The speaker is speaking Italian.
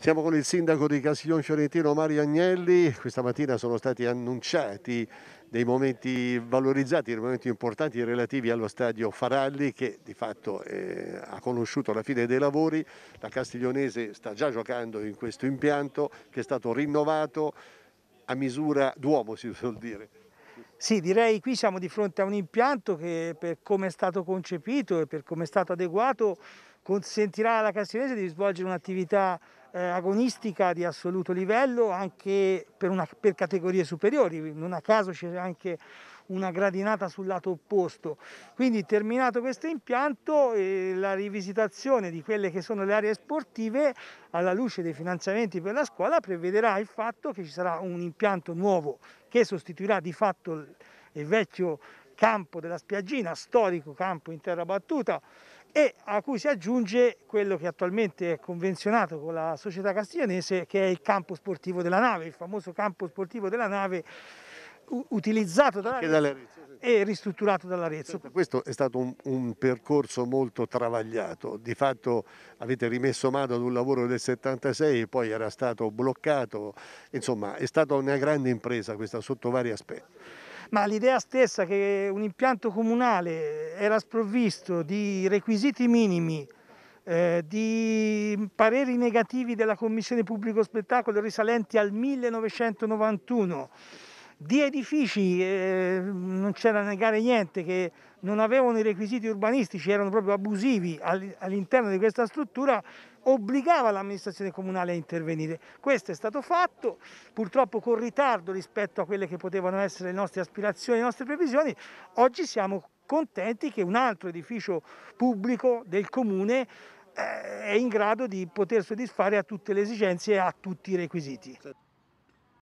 Siamo con il sindaco di Castiglione Fiorentino Mario Agnelli, questa mattina sono stati annunciati dei momenti valorizzati, dei momenti importanti relativi allo stadio Faralli che di fatto eh, ha conosciuto la fine dei lavori, la Castiglionese sta già giocando in questo impianto che è stato rinnovato a misura d'uomo si suol dire. Sì, direi qui siamo di fronte a un impianto che per come è stato concepito e per come è stato adeguato consentirà alla Castiglionese di svolgere un'attività eh, agonistica di assoluto livello anche per, una, per categorie superiori, non a caso c'è anche una gradinata sul lato opposto. Quindi terminato questo impianto, eh, la rivisitazione di quelle che sono le aree sportive alla luce dei finanziamenti per la scuola prevederà il fatto che ci sarà un impianto nuovo che sostituirà di fatto il vecchio campo della Spiaggina, storico campo in terra battuta, e a cui si aggiunge quello che attualmente è convenzionato con la società castiglianese, che è il campo sportivo della nave, il famoso campo sportivo della nave utilizzato dall'Arezzo e ristrutturato dall'Arezzo. Questo è stato un, un, percorso molto travagliato, di fatto avete rimesso mano ad un lavoro del 76 e poi era stato bloccato, insomma è stata una grande impresa questa sotto vari aspetti ma l'idea stessa che un impianto comunale era sprovvisto di requisiti minimi, eh, di pareri negativi della Commissione Pubblico Spettacolo risalenti al 1991, di edifici eh, non c'è da negare niente, che non avevano i requisiti urbanistici, erano proprio abusivi all'interno di questa struttura, obbligava l'amministrazione comunale a intervenire. Questo è stato fatto, purtroppo con ritardo rispetto a quelle che potevano essere le nostre aspirazioni, le nostre previsioni. Oggi siamo contenti che un altro edificio pubblico del comune eh, è in grado di poter soddisfare a tutte le esigenze e a tutti i requisiti.